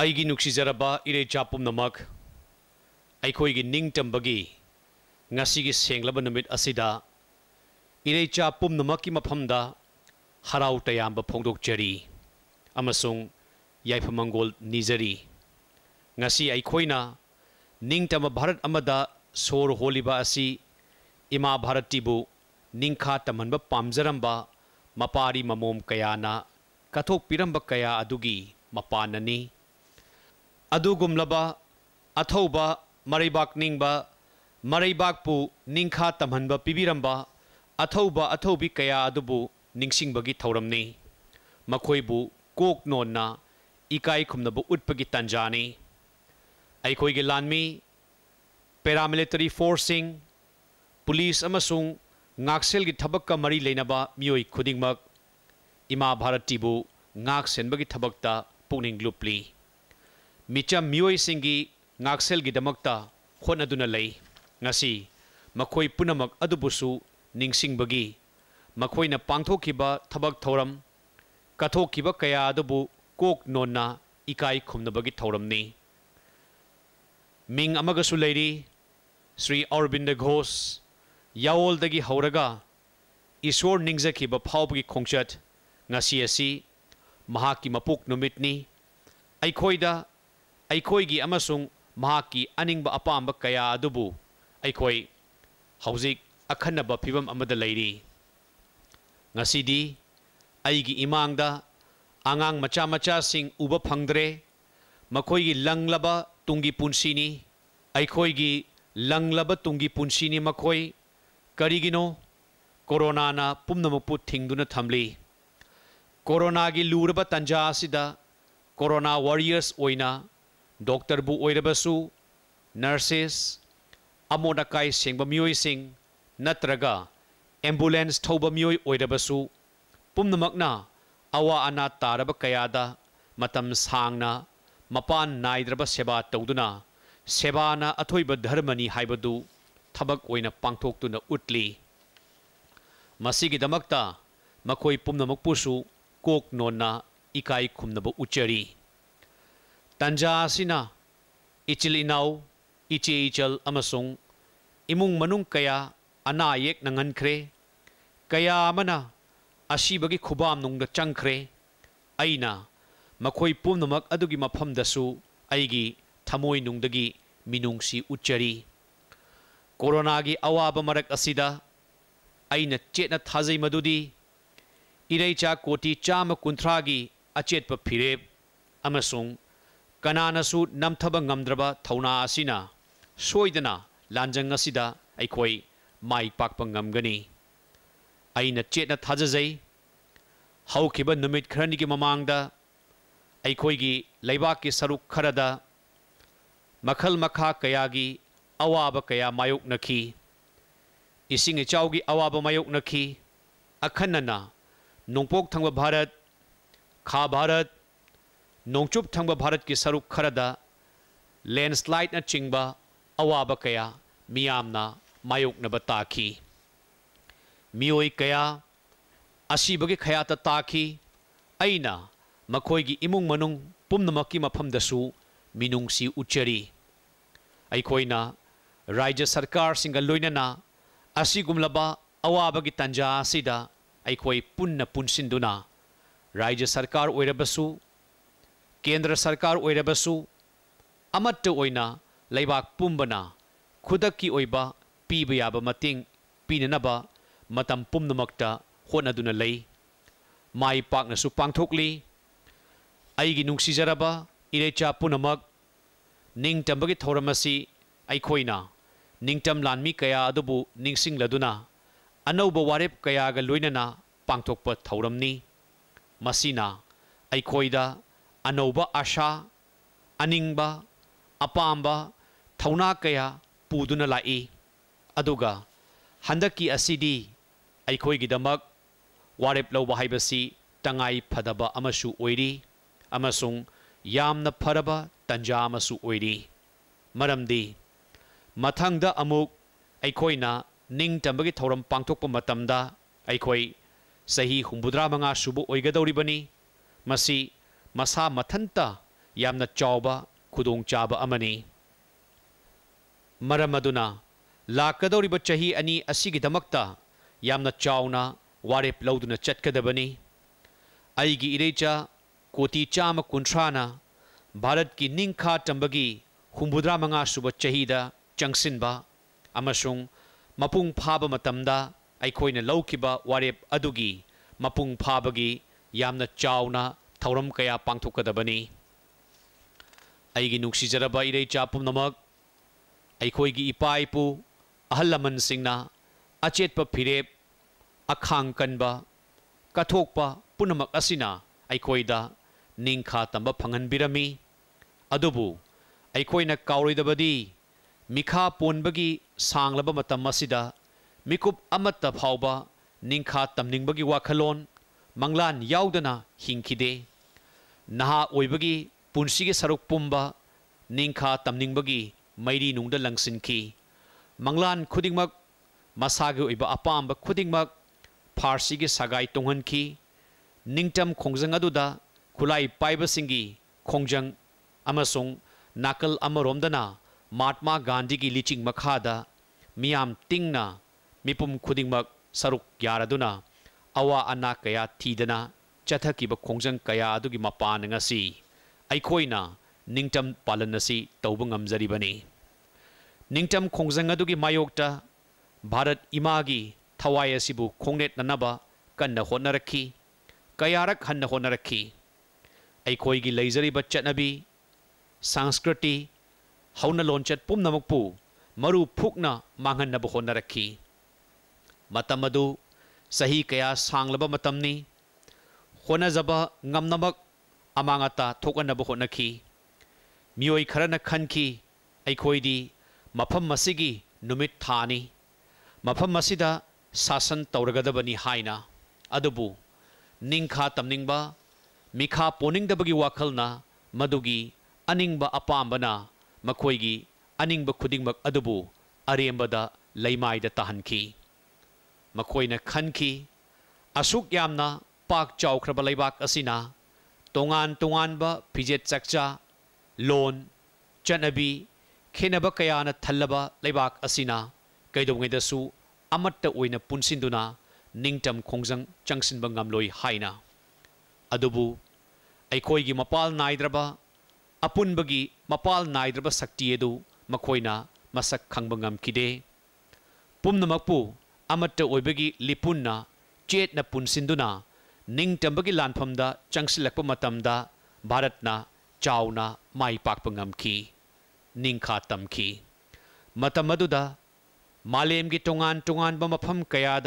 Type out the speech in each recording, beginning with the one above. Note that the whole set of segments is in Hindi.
इरे चा पुनमी सेंद इरे चा पुनम की मफमद हराव तयाम फोंदरी मंगोल निजरी भारत सोर हों इमा भारतीबूखा तम पाजर मपारी ममोम कयाना कथो कया अदुगी मपानी अदुगुमलबा अथौबा मरैबाक निंगबा मरैबाकपु निंखा तमहनबा पिबिरंबा अथौबा अथौबी कया अदुबु निंसिंगबगी थौरमनी मखोइबु कोक नोन्ना इकाई खुमनबु उटपगी तंजानी अखोइगी लानमी पैरामिलिटरी फोर्सिंग पुलिस अमसुंग ꯉꯥꯛꯁꯦꯜꯒꯤ ꯊꯕꯛꯀ ꯃꯔꯤ ꯂꯩꯅꯕ ꯃꯤꯑꯣꯏ ꯈꯨꯗꯤꯡꯃꯛ ꯏꯃꯥ ꯚꯥꯔꯠꯇꯤꯕꯨ ꯉꯥꯛ ꯁꯦꯟꯕꯒꯤ ꯊꯕꯛꯇ ꯄꯨꯛꯅꯤꯡ ꯃꯤꯆꯝ ꯃꯤꯑꯣꯏꯁꯤꯡꯒꯤ ꯉꯥꯛꯁꯦꯜꯒꯤꯗꯃꯛꯇ ꯍꯣꯠꯅꯗꯨꯅ ꯂꯩ ꯉꯁꯤ ꯃꯈꯣꯏ ꯄꯨꯝꯅꯃꯛ ꯑꯗꯨꯕꯨꯁꯨ ꯅꯤꯡꯁꯤꯡꯕꯒꯤ ꯃꯈꯣꯏꯅ ꯄꯥꯡꯊꯣꯛꯈꯤꯕ ꯊꯕꯛ ꯊꯧꯔꯝ ꯀꯠꯊꯣꯛꯈꯤꯕ ꯀꯌꯥ ꯑꯗꯨꯕꯨ ꯀꯣꯛ ꯅꯣꯟꯅ ꯏꯀꯥꯏ ꯈꯨꯝꯅꯕꯒꯤ ꯊꯧꯔꯝꯅꯤ ꯃꯤꯡ ꯑꯃꯒꯁꯨ ꯂꯩꯔꯤ ꯁ꯭ꯔꯤ ꯑꯣꯔꯕꯤꯟꯗ ꯘꯣꯁ ꯌꯥꯋꯣꯜꯗꯒꯤ ꯍꯧꯔꯒ ꯏꯁꯣꯔ ꯅꯤꯡꯖꯈꯤꯕ ꯐꯥꯎꯕꯒꯤ ꯈꯣꯡꯆꯠ ꯉꯁꯤ ꯑꯁꯤ ꯃꯍꯥꯛꯀꯤ ꯃꯄꯣꯛ ꯅꯨꯃꯤꯠꯅꯤ ꯑꯩꯈꯣꯏꯗ ꯑꯩꯈꯣꯏꯒꯤ ꯑꯃꯁꯨꯡ ꯃꯍꯥꯛꯀꯤ ꯑꯅꯤꯡꯕ ꯑꯄꯥꯝꯕ ꯀꯌꯥ ꯑꯗꯨꯕꯨ ꯑꯩꯈꯣꯏ ꯍꯧꯖꯤꯛ ꯑꯈꯟꯅꯕ ꯐꯤꯕꯝ ꯑꯃꯗ ꯂꯩꯔꯤ ꯉꯁꯤꯗꯤ ꯑꯩꯒꯤ ꯏꯃꯥꯡꯗ ꯑꯉꯥꯡ ꯃꯆꯥ ꯃꯆꯥꯁꯤꯡ ꯎꯕ ꯐꯪꯗ꯭ꯔꯦ ꯃꯈꯣꯏꯒꯤ ꯂꯪꯂꯕ ꯇꯨꯡꯒꯤ ꯄꯨꯟꯁꯤꯅꯤ ꯑꯩꯈꯣꯏꯒꯤ ꯂꯪꯂꯕ ꯇꯨꯡꯒꯤ ꯄꯨꯟꯁꯤꯅꯤ ꯃꯈꯣꯏ ꯀꯔꯤꯒꯤꯅꯣ ꯀꯣꯔꯣꯅꯥꯅ ꯄꯨꯝꯅꯃꯛꯄꯨ ꯊꯤꯡꯗꯨꯅ ꯊꯝꯂꯤ ꯀꯣꯔꯣꯅꯥꯒꯤ ꯂꯨꯔꯕ ꯇꯟꯖꯥ ꯑꯁꯤꯗ ꯀꯣꯔꯣꯅꯥ ꯋꯥꯔꯤꯌꯔꯁ ꯑꯣꯏꯅ ꯗꯣꯛꯇꯔꯕꯨ ꯑꯣꯏꯔꯕꯁꯨ ꯅꯔꯁꯦꯁ ꯑꯃꯣꯠ ꯑꯀꯥꯏ ꯁꯦꯡꯕ ꯃꯤꯑꯣꯏꯁꯤꯡ ꯅꯠꯇ꯭ꯔꯒ ꯑꯦꯝꯕꯨꯂꯦꯟꯁ ꯊꯧꯕ ꯃꯤꯑꯣꯏ ꯑꯣꯏꯔꯕꯁꯨ ꯄꯨꯝꯅꯃꯛꯅ ꯑꯋꯥ ꯑꯅꯥ ꯇꯥꯔꯕ ꯀꯌꯥꯗ ꯃꯇꯝ ꯁꯥꯡꯅ ꯃꯄꯥꯟ ꯅꯥꯏꯗ꯭ꯔꯕ ꯁꯦꯕꯥ ꯇꯧꯗꯨꯅ ꯁꯦꯕꯥꯅ ꯑꯊꯣꯏꯕ ꯙꯔꯃꯅꯤ ꯍꯥꯏꯕꯗꯨ ꯊꯕꯛ ꯑꯣꯏꯅ ꯄꯥꯡꯊꯣꯛꯇꯨꯅ ꯎꯠꯂꯤ ꯃꯁꯤꯒꯤꯗꯃꯛꯇ ꯃꯈꯣꯏ ꯄꯨꯝꯅꯃꯛꯄꯨꯁꯨ ꯀꯣꯛ ꯅꯣꯟꯅ ꯏꯀꯥꯏ ꯈꯨꯝꯅꯕ ꯎꯠꯆꯔꯤ ꯇꯥꯟꯖꯥ ꯑꯁꯤꯅ ꯏꯆꯤꯜ ꯏꯅꯥꯎ ꯏꯆꯦ ꯏꯆꯜ ꯑꯃꯁꯨꯡ ꯏꯃꯨꯡ ꯃꯅꯨꯡ ꯀꯌꯥ ꯑꯅꯥ ꯑꯌꯦꯛ ꯅꯪꯍꯟꯈ꯭ꯔꯦ ꯀꯌꯥ ꯑꯃꯅ ꯑꯁꯤꯕꯒꯤ ꯈꯨꯕꯥꯝꯅꯨꯡꯗ ꯆꯪꯈ꯭ꯔꯦ ꯑꯩꯅ ꯃꯈꯣꯏ ꯄꯨꯝꯅꯃꯛ ꯑꯗꯨꯒꯤ ꯃꯐꯝꯗꯁꯨ ꯑꯩꯒꯤ ꯊꯃꯣꯏꯅꯨꯡꯗꯒꯤ ꯃꯤꯅꯨꯡꯁꯤ ꯎꯠꯆꯔꯤ ꯀꯣꯔꯣꯅꯥꯒꯤ ꯑꯋꯥꯕ ꯃꯔꯛ ꯑꯁꯤꯗ ꯑꯩꯅ ꯆꯦꯠꯅ ꯊꯥꯖꯩ ꯃꯗꯨꯗꯤ ꯏꯔꯩꯆꯥ ꯀꯣꯇꯤ ꯆꯥꯝꯃ ꯀꯨꯟꯊ꯭ꯔꯥꯒꯤ ꯑꯆꯦꯠꯄ ꯐꯤꯔꯦꯞ ꯑꯃꯁꯨꯡ कनासु नमथब गमद्रब थौना सोदना लाजंगद माइ पाप गमगनी चेना थाजी खरन की ममद की सरु खरद मखल मखा कया की अवाब कया मायोनखी इसिंग इचाऊ की अवाब मायोनखी अखन्ना नोपोक भारत खा भारत नोंचुप थंग भारत की सरुक खरद लैंडस्लाइड चिंब अवाब कया मियामना मायोकनब ताखी मियोय कया असीबगे खयात ताखी अना मखोयगी इमुंग मनुंग पुम्नमकी मफमदसु मिनुंगसी उच्चरी अखोइना राज्य सरकार सिंग लोइनना असीगुमलबा अवाबगी तंजा असीदा अखोय राज्य सरकार केंद्र सरकार अमत लेबाक पुमना खुद की पीब याब मतिंग पीनब मतम पुमनमक्ता होनदुना लई माई पाकनसु पांगथोकली ꯑꯩꯒꯤ ꯅꯨꯡꯁꯤꯖꯔꯕ ꯏꯔꯩꯆꯥ ꯄꯨꯝꯅꯃꯛ ꯅꯤꯡꯇꯝꯕꯒꯤ ꯊꯧꯔꯝ ꯑꯁꯤ ꯑꯩꯈꯣꯏꯅ ꯅꯤꯡꯇꯝ ꯂꯥꯟꯃꯤ ꯀꯌꯥ ꯑꯗꯨꯕꯨ ꯅꯤꯡꯁꯤꯡꯂꯗꯨꯅ ꯑꯅꯧꯕ ꯋꯥꯔꯦꯞ ꯀꯌꯥꯒ ꯂꯣꯏꯅꯅ ꯄꯥꯡꯊꯣꯛꯄ ꯊꯧꯔꯝꯅꯤ ꯃꯁꯤꯅ ꯑꯩꯈꯣꯏꯗ अनौब आशा अनिंग अपाब थौना क्या पुदन लाइ हंकी अखोगीदम वारेप लौब है तंगाई फदब यामना फरब तंजा मरमदी मथंग अमुक अखोना निंग तंबगी थौरम पांथोप मंगा सुब ओइगदौरिबनी ꯃꯁꯥ ꯃꯊꯟꯇ ꯌꯥꯝꯅ ꯆꯥꯎꯕ ꯈꯨꯗꯣꯡꯆꯥꯕ ꯑꯃꯅꯤ ꯃꯔꯝ ꯑꯗꯨꯅ ꯂꯥꯛꯀꯗꯧꯔꯤꯕ ꯆꯍꯤ ꯑꯅꯤ ꯑꯁꯤꯒꯤꯗꯃꯛꯇ ꯌꯥꯝꯅ ꯆꯥꯎꯅ ꯋꯥꯔꯦꯞ ꯂꯧꯗꯨꯅ ꯆꯠꯀꯗꯕꯅꯤ ꯑꯩꯒꯤ ꯏꯔꯩꯆꯥ ꯀꯣꯇꯤ ꯆꯥꯝꯃ ꯀꯨꯟꯊ꯭ꯔꯥꯅ ꯚꯥꯔꯠꯀꯤ ꯅꯤꯡꯈꯥ ꯇꯝꯕꯒꯤ ꯍꯨꯝꯐꯨꯗ꯭ꯔꯥ ꯃꯉꯥ ꯁꯨꯕ ꯆꯍꯤꯗ ꯆꯪꯁꯤꯟꯕ ꯑꯃꯁꯨꯡ ꯃꯄꯨꯡ ꯐꯥꯕ ꯃꯇꯝꯗ ꯑꯩꯈꯣꯏꯅ ꯂꯧꯈꯤꯕ ꯋꯥꯔꯦꯞ ꯑꯗꯨꯒꯤ ꯃꯄꯨꯡ ꯐꯥꯕꯒꯤ ꯌꯥꯝꯅ ꯆꯥꯎꯅ ꯊꯧꯔꯝ ꯀꯌꯥ ꯄꯥꯡꯊꯣꯛꯀꯗꯕꯅꯤ ꯑꯩꯒꯤ ꯅꯨꯡꯁꯤꯖꯔꯕ ꯏꯔꯩꯆꯥ ꯄꯨꯝꯅꯃꯛ ꯑꯩꯈꯣꯏꯒꯤ ꯏꯄꯥ ꯏꯄꯨ ꯑꯍꯜ ꯂꯃꯟꯁꯤꯡꯅ ꯑꯆꯦꯠꯄ ꯐꯤꯔꯦꯞ ꯑꯈꯥꯡ ꯀꯟꯕ ꯀꯠꯊꯣꯛꯄ ꯄꯨꯝꯅꯃꯛ ꯑꯁꯤꯅ ꯑꯩꯈꯣꯏꯗ ꯅꯤꯡꯈꯥ ꯇꯝꯕ ꯐꯪꯍꯟꯕꯤꯔꯝꯃꯤ ꯑꯗꯨꯕꯨ ꯑꯩꯈꯣꯏꯅ ꯀꯥꯎꯔꯣꯏꯗꯕꯗꯤ ꯃꯤꯈꯥ ꯄꯣꯟꯕꯒꯤ ꯁꯥꯡꯂꯕ ꯃꯇꯝ ꯑꯁꯤꯗ ꯃꯤꯀꯨꯞ ꯑꯃꯠꯇ ꯐꯥꯎꯕ ꯅꯤꯡꯈꯥ ꯇꯝꯅꯤꯡꯕꯒꯤ ꯋꯥꯈꯜꯂꯣꯟ ꯃꯪꯂꯥꯟ ꯌꯥꯎꯗꯅ ꯍꯤꯡꯈꯤꯗꯦ ꯅꯍꯥ ꯑꯣꯏꯕꯒꯤ ꯄꯨꯟꯁꯤꯒꯤ ꯁꯔꯨꯛ ꯄꯨꯝꯕ ꯅꯤꯡꯈꯥ ꯇꯝꯅꯤꯡꯕꯒꯤ ꯃꯩꯔꯤꯅꯨꯡꯗ ꯂꯪꯁꯤꯟꯈꯤ ꯃꯪꯂꯥꯟ ꯈꯨꯗꯤꯡꯃꯛ ꯃꯁꯥꯒꯤ ꯑꯣꯏꯕ ꯑꯄꯥꯝꯕ ꯈꯨꯗꯤꯡꯃꯛ ꯐꯥꯔꯁꯤꯒꯤ ꯁꯒꯥꯏ ꯇꯣꯡꯍꯟꯈꯤ ꯅꯤꯡꯇꯝ ꯈꯣꯡꯖꯪ ꯑꯗꯨꯗ ꯈꯨꯠꯂꯥꯏ ꯄꯥꯏꯕꯁꯤꯡꯒꯤ ꯈꯣꯡꯖꯪ ꯑꯃꯁꯨꯡ ꯅꯥꯀꯜ ꯑꯃꯔꯣꯝꯗꯅ ꯃꯍꯥꯠꯃꯥ ꯒꯥꯟꯙꯤꯒꯤ ꯂꯤꯆꯤꯡ ꯃꯈꯥꯗ ꯃꯤꯌꯥꯝ ꯇꯤꯡꯅ ꯃꯤꯄꯨꯝ ꯈꯨꯗꯤꯡꯃꯛ ꯁꯔꯨꯛ ꯌꯥꯔꯗꯨꯅ ꯑꯋꯥ ꯑꯅꯥ ꯀꯌꯥ ꯊꯤꯗꯅ चथकी खोजंग कयागी मपानी निम पालन तबरीम खोजंगी मायोक्त भारत इमागी थवाई खोनेटनब कौनर कयारक हमर अखोरीब चटनी सांस्कृति हौन लोचट पुनमु मरुफुक्न मांगनब हमर सही क्या सांगलब होनाजब गमनमक अमांग अता थोकनब होनखी मियोय खरन खनखी अखोदी मफम मसिगी नुमित थानी मफम मसिदा तौरगदबनी हाइना अदबु मिखा पोनिंगदबगी वाखलना मदुगी अनिंगबा अपामबना मखोयगी अनिंगब खुदिंगमक अदबु अरेंबदा लेमाइदा खनखी असुक ꯄꯥꯛ ꯆꯥꯎꯈ꯭ꯔꯕ ꯂꯩꯕꯥꯛ ꯑꯁꯤꯅ ꯇꯣꯉꯥꯟ ꯇꯣꯉꯥꯟꯕ ꯐꯤꯖꯦꯠ ꯆꯥꯛꯆꯥ ꯂꯣꯟ ꯆꯠꯅꯕꯤ ꯈꯦꯅꯕ ꯀꯌꯥꯅ ꯊꯜꯂꯕ ꯂꯩꯕꯥꯛ ꯑꯁꯤꯅ ꯀꯩꯗꯧꯉꯩꯗꯁꯨ ꯑꯃꯠꯇ ꯑꯣꯏꯅ ꯄꯨꯟꯁꯤꯟꯗꯨꯅ ꯅꯤꯡꯇꯝ ꯈꯣꯡꯖꯪ ꯆꯪꯁꯤꯟꯕ ꯉꯝꯂꯣꯏ ꯍꯥꯏꯅ ꯑꯗꯨꯕꯨ ꯑꯩꯈꯣꯏꯒꯤ ꯃꯄꯥꯜ ꯅꯥꯏꯗ꯭ꯔꯕ ꯑꯄꯨꯟꯕꯒꯤ ꯃꯄꯥꯜ ꯅꯥꯏꯗ꯭ꯔꯕ ꯁꯛꯇꯤ ꯑꯗꯨ ꯃꯈꯣꯏꯅ ꯃꯁꯛ ꯈꯪꯕ ꯉꯝꯈꯤꯗꯦ ꯄꯨꯝꯅꯃꯛꯄꯨ ꯑꯃꯠꯇ ꯑꯣꯏꯕꯒꯤ ꯂꯤꯄꯨꯟꯅ ꯆꯦꯠꯅ ꯄꯨꯟꯁꯤꯟꯗꯨꯅ निब की लाफम चंसीलप भारतना चाउना माई की तमखी मालेम की तोान तोान मफम कयाद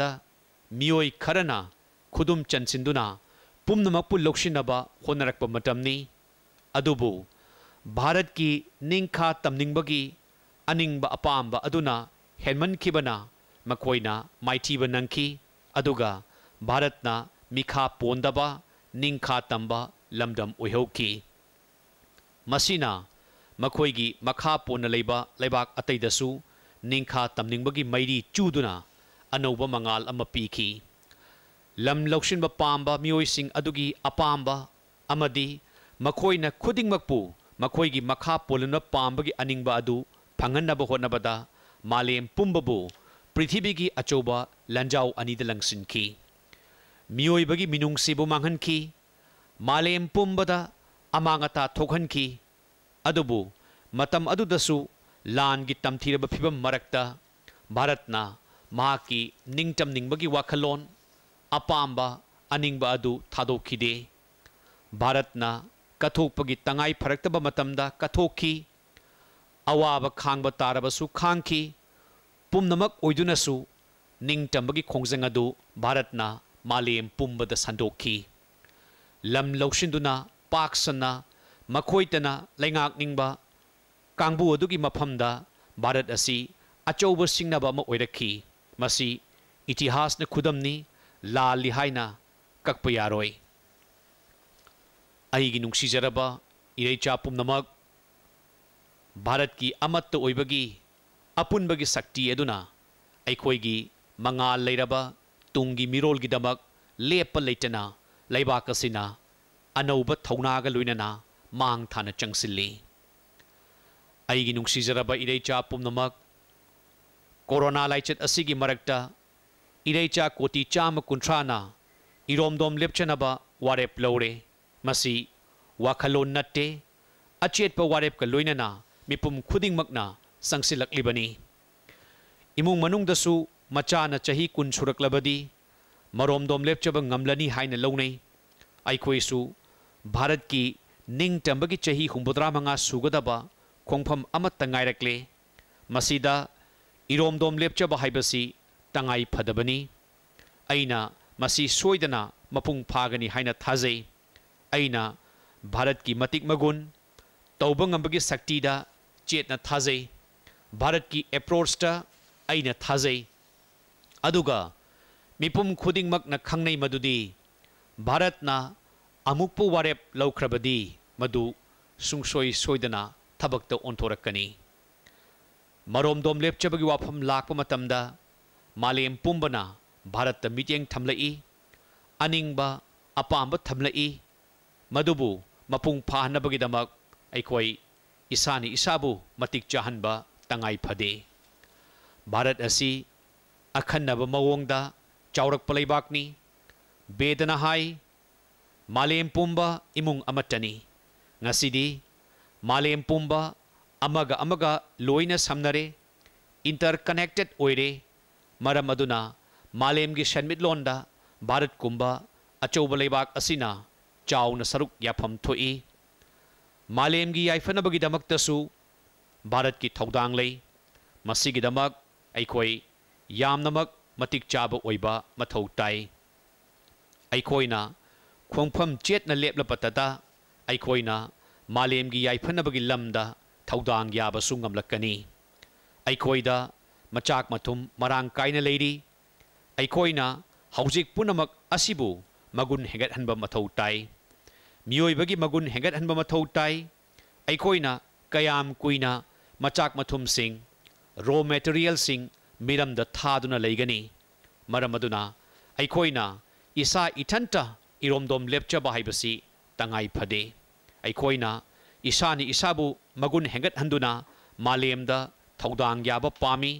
मोय खरना खुद चंसीना पुनमुब होनरपनी भारत की निखा तमनी अनिब अपना हेमंबना मकोना माइीब नंखी भारतना ꯃꯤꯈꯥ ꯄꯣꯟꯗꯕ ꯅꯤꯡꯈꯥ ꯇꯝꯕ ꯂꯝꯗꯝ ꯑꯣꯏꯍꯧꯈꯤ ꯃꯁꯤꯅ ꯃꯈꯣꯏꯒꯤ ꯃꯈꯥ ꯄꯣꯟꯅ ꯂꯩꯕ ꯂꯩꯕꯥꯛ ꯑꯇꯩꯗꯁꯨ ꯅꯤꯡꯈꯥ ꯇꯝꯅꯤꯡꯕꯒꯤ ꯃꯩꯔꯤ ꯆꯨꯗꯨꯅ ꯑꯅꯧꯕ ꯃꯉꯥꯜ ꯑꯃ ꯄꯤꯈꯤ ꯂꯝ ꯂꯧꯁꯤꯟꯕ ꯄꯥꯝꯕ ꯃꯤꯑꯣꯏꯁꯤꯡ ꯑꯗꯨꯒꯤ ꯑꯄꯥꯝꯕ ꯑꯃꯗꯤ ꯃꯈꯣꯏꯅ ꯈꯨꯗꯤꯡꯃꯛꯄꯨ ꯃꯈꯣꯏꯒꯤ ꯃꯈꯥ ꯄꯣꯜꯂꯨꯅ ꯄꯥꯝꯕꯒꯤ ꯑꯅꯤꯡꯕ ꯑꯗꯨ ꯐꯪꯍꯟꯅꯕ ꯍꯣꯠꯅꯕꯗ ꯃꯥꯂꯦꯝ ꯄꯨꯝꯕꯕꯨ ꯄ꯭ꯔꯤꯊꯤꯕꯤꯒꯤ ꯑꯆꯧꯕ ꯂꯥꯟꯖꯥꯎ ꯑꯅꯤꯗ ꯂꯪꯁꯤꯟꯈꯤ मोयबी मांगन की मालेम पुबद अमाता थोन की लान की तमथीर फीव मरक्त भारत नाटमिंग वखल अपाब अनिब अदे भारत कथोप की तंगाई फरक्तबद कथोखी अवाब खांग ताबू खांगी पुनमु निटम की खोजंग भारत ना मालेम पुम्बद सन्दोखी लम लौशिंदुना पाक्सना मखोतना लेना कांबू की मफम भारत अचौब सिंगी इतिहास ने खुदमी लाली है कक्प याब इरेचा पुनम भारत की अमत अपुन की शक्ति अखोगी मंगा लेरब तुंग मरोल की दमक लेप लेटना लेबाक सिना अनौब थौनागा लुइनना मांग थाना चंगसिली आइगी इरेचा पुमनमक कोरोना लाइचत इरेचा कोटी चाम कुंथ्राना इरोमदम लेपचनाबा वारेप लौरे मसी वाखलोन नटे अचेतप वारेप क लुइनना मिपुम खुदिंग मकना इमु मचान चाही कुन सुरक्लबदी मरोमदोम लेपचब गमलनी हाइन लौनै आइखोइसु भारत की निंग टंबगी चाही हुंबुद्रा मंगा सुगदबा खोंफम अमत तंगाइरक्ले मसीदा इरोमदोम लेपचब हाइबसी तंगाई फदबनी अइना मसी सोइदना मपुंग फागनी हाइन थाजे अइना भारत की मतिक मगुन तौब ngambagi शक्तिदा चेतना थाजे भारत की अप्रोचटा अइना थाजे अदुगा मिपुम खुदिंगमकना खंगनै मदुदी भारतना अमुकपु वारेप लौख्रबदी मदु सुंगसोई सोइदना थबकत ओंथोरकनी मरोमदोम लेपचबगी वाफम लाकप मतमदा मालेम पुंबना भारत मिटेंग थमलई अनिंगबा अपाम थमलई मदुबु मपुंग फाहनबगिदमक अखोई इसानी इसाबु मतिक चाहनबा तंगाई फदे भारत असी अखन्नब मगोंगदा चौरक पलेबाकनी बेदनहाय मालेम पुंबा इमुंग अमतनी नसीदी मालेम पुंबा अमग अमग लोइना समनरे इंटरकनेक्टेड ओइरे मरमदुना मालेम गि शनमितलोंदा भारत कुंबा अचौबलेबाक लेबा चाउन सरुक याफम थोई मालेम गि याइफनबगि भारत की थौदांगले मसिगि दमक ꯌꯥꯝꯅꯃꯛ ꯃꯇꯤꯛ ꯆꯥꯕ ꯑꯣꯏꯕ ꯃꯊꯧ ꯇꯥꯏ ꯑꯩꯈꯣꯏꯅ ꯈꯣꯡꯐꯝ ꯆꯦꯠꯅ ꯂꯦꯞꯂꯕꯇꯗ ꯑꯩꯈꯣꯏꯅ ꯃꯥꯂꯦꯝꯒꯤ ꯌꯥꯏꯐꯅꯕꯒꯤ ꯂꯝꯗ ꯊꯧꯗꯥꯡ ꯌꯥꯕꯁꯨ ꯉꯝꯂꯛꯀꯅꯤ ꯑꯩꯈꯣꯏꯗ ꯃꯆꯥꯛ ꯃꯊꯨꯝ ꯃꯔꯥꯡ ꯀꯥꯏꯅ ꯂꯩꯔꯤ ꯑꯩꯈꯣꯏꯅ ꯍꯧꯖꯤꯛ ꯄꯨꯝꯅꯃꯛ ꯑꯁꯤꯕꯨ ꯃꯒꯨꯟ ꯍꯦꯟꯒꯠꯍꯟꯕ ꯃꯊꯧ ꯇꯥꯏ ꯃꯤꯑꯣꯏꯕꯒꯤ ꯃꯒꯨꯟ ꯍꯦꯟꯒꯠꯍꯟꯕ ꯃꯊꯧ ꯇꯥꯏ ꯑꯩꯈꯣꯏꯅ ꯀꯌꯥꯝ ꯀꯨꯏꯅ ꯃꯆꯥꯛ ꯃꯊꯨꯝꯁꯤꯡ ꯔꯣ ꯃꯦꯇꯔꯤꯌꯦꯜꯁꯤꯡ ꯃꯤꯔꯝꯗ ꯊꯥꯗꯨꯅ ꯂꯩꯒꯅꯤ ꯃꯔꯝ ꯑꯗꯨꯅ ꯑꯩꯈꯣꯏꯅ ꯏꯁꯥ ꯏꯊꯟꯇ ꯏꯔꯣꯝꯗꯣꯝ ꯂꯦꯞꯆꯕ ꯍꯥꯏꯕꯁꯤ ꯇꯉꯥꯏ ꯐꯗꯦ ꯑꯩꯈꯣꯏꯅ ꯏꯁꯥꯅ ꯏꯁꯥꯕꯨ ꯃꯒꯨꯟ ꯍꯦꯟꯒꯠꯍꯟꯗꯨꯅ ꯃꯥꯂꯦꯝꯗ ꯊꯧꯗꯥꯡ ꯌꯥꯕ ꯄꯥꯝꯃꯤ